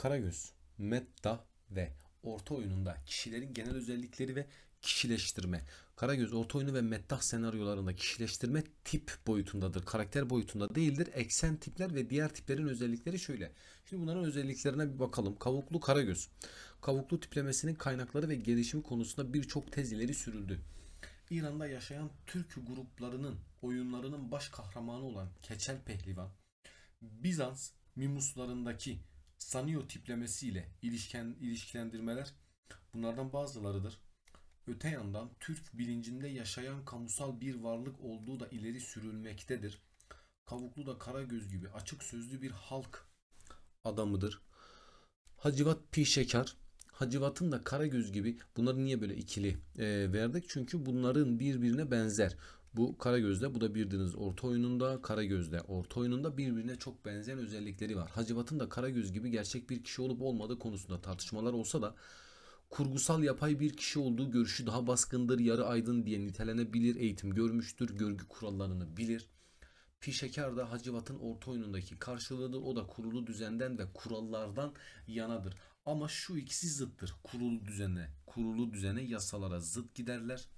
Karagöz, Metta ve orta oyununda kişilerin genel özellikleri ve kişileştirme. Karagöz orta oyunu ve mettah senaryolarında kişileştirme tip boyutundadır. Karakter boyutunda değildir. Eksen tipler ve diğer tiplerin özellikleri şöyle. Şimdi bunların özelliklerine bir bakalım. Kavuklu Karagöz. Kavuklu tiplemesinin kaynakları ve gelişimi konusunda birçok tez ileri sürüldü. İran'da yaşayan Türk gruplarının oyunlarının baş kahramanı olan Keçel Pehlivan, Bizans mimuslarındaki Sanio tiplemesiyle ilişken, ilişkilendirmeler bunlardan bazılarıdır. Öte yandan Türk bilincinde yaşayan kamusal bir varlık olduğu da ileri sürülmektedir. Kavuklu da kara göz gibi açık sözlü bir halk adamıdır. Hacivat Pişekar Hacivat'ın da kara göz gibi bunları niye böyle ikili e, verdik? Çünkü bunların birbirine benzer. Bu Karagöz'de bu da Birdiniz orta oyununda Karagöz'de orta oyununda birbirine çok benzeyen özellikleri var. Hacivat'ın da Karagöz gibi gerçek bir kişi olup olmadığı konusunda tartışmalar olsa da kurgusal yapay bir kişi olduğu görüşü daha baskındır, yarı aydın diye nitelenebilir, eğitim görmüştür, görgü kurallarını bilir. Pişekar da Hacivat'ın orta oyunundaki karşılığıdır. O da kurulu düzenden ve kurallardan yanadır. Ama şu ikisi zıttır. Kurulu düzene, kurulu düzene yasalara zıt giderler.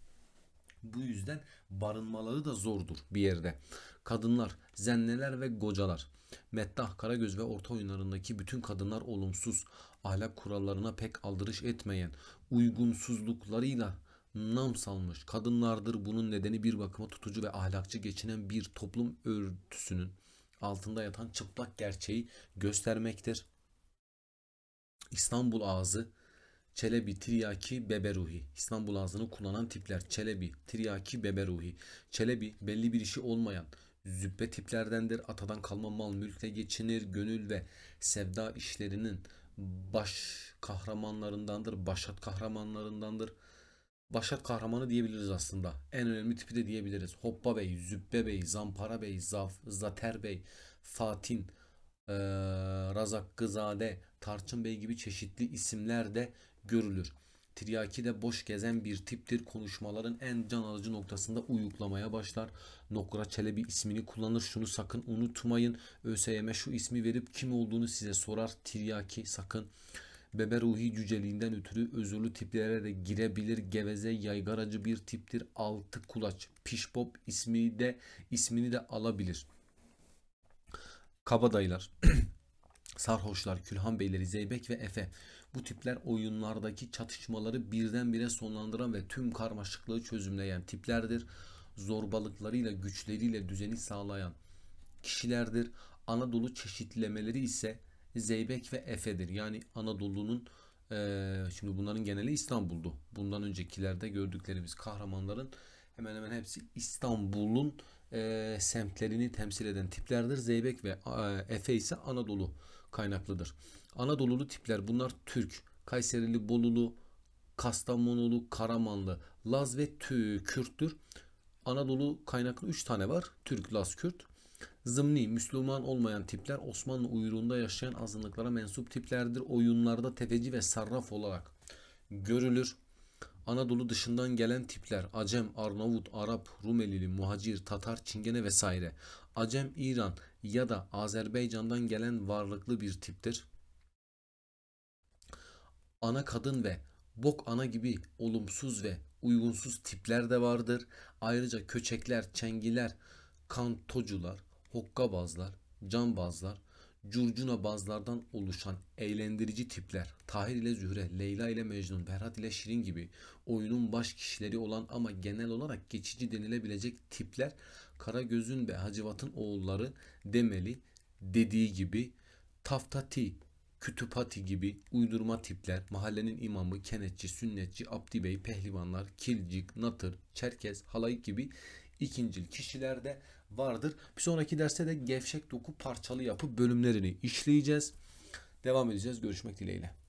Bu yüzden barınmaları da zordur bir yerde. Kadınlar, zenneler ve gocalar. Mettah, Karagöz ve orta oyunlarındaki bütün kadınlar olumsuz, ahlak kurallarına pek aldırış etmeyen, uygunsuzluklarıyla nam salmış kadınlardır. Bunun nedeni bir bakıma tutucu ve ahlakçı geçinen bir toplum örtüsünün altında yatan çıplak gerçeği göstermektir. İstanbul ağzı Çelebi, Tiryaki, Beberuhi. İstanbul ağzını kullanan tipler. Çelebi, Tiryaki, Beberuhi. Çelebi belli bir işi olmayan, züppe tiplerdendir. Atadan kalma mal mülkle geçinir. Gönül ve sevda işlerinin baş kahramanlarındandır. Başat kahramanlarındandır. Başat kahramanı diyebiliriz aslında. En önemli tipi de diyebiliriz. Hoppa Bey, Züppe Bey, Zampara Bey, Zaf, Zater Bey, Fatin, e, ee, Razakkızade, Tarçın Bey gibi çeşitli isimler de görülür. Tiryaki de boş gezen bir tiptir. Konuşmaların en can alıcı noktasında uyuklamaya başlar. Nokra Çelebi ismini kullanır. Şunu sakın unutmayın. ÖSYM şu ismi verip kim olduğunu size sorar. Tiryaki sakın. Bebe ruhi cüceliğinden ötürü özürlü tiplere de girebilir. Geveze yaygaracı bir tiptir. Altı kulaç. Pişpop ismi de ismini de alabilir.'' kabadayılar, sarhoşlar, külhan beyleri, zeybek ve efe. Bu tipler oyunlardaki çatışmaları birdenbire sonlandıran ve tüm karmaşıklığı çözümleyen tiplerdir. Zorbalıklarıyla, güçleriyle düzeni sağlayan kişilerdir. Anadolu çeşitlemeleri ise Zeybek ve Efe'dir. Yani Anadolu'nun e, şimdi bunların geneli İstanbul'du. Bundan öncekilerde gördüklerimiz kahramanların hemen hemen hepsi İstanbul'un e, semtlerini temsil eden tiplerdir. Zeybek ve e, Efe ise Anadolu kaynaklıdır. Anadolulu tipler bunlar Türk, Kayserili, Bolulu, Kastamonulu, Karamanlı, Laz ve Tü, Kürttür. Anadolu kaynaklı 3 tane var. Türk, Laz, Kürt. Zımni, Müslüman olmayan tipler Osmanlı uyruğunda yaşayan azınlıklara mensup tiplerdir. Oyunlarda tefeci ve sarraf olarak görülür. Anadolu dışından gelen tipler Acem, Arnavut, Arap, Rumelili, Muhacir, Tatar, Çingene vesaire. Acem İran ya da Azerbaycan'dan gelen varlıklı bir tiptir. Ana kadın ve bok ana gibi olumsuz ve uygunsuz tipler de vardır. Ayrıca köçekler, çengiler, kantocular, hokkabazlar, canbazlar curcuna bazlardan oluşan eğlendirici tipler, Tahir ile Zühre, Leyla ile Mecnun, Ferhat ile Şirin gibi oyunun baş kişileri olan ama genel olarak geçici denilebilecek tipler Karagöz'ün ve Hacivat'ın oğulları demeli dediği gibi Taftati, Kütüphati gibi uydurma tipler, mahallenin imamı, kenetçi, sünnetçi, abdi bey, pehlivanlar, kilcik, natır, çerkez, halayık gibi ikincil kişilerde vardır. Bir sonraki derste de gevşek doku parçalı yapı bölümlerini işleyeceğiz. Devam edeceğiz. Görüşmek dileğiyle.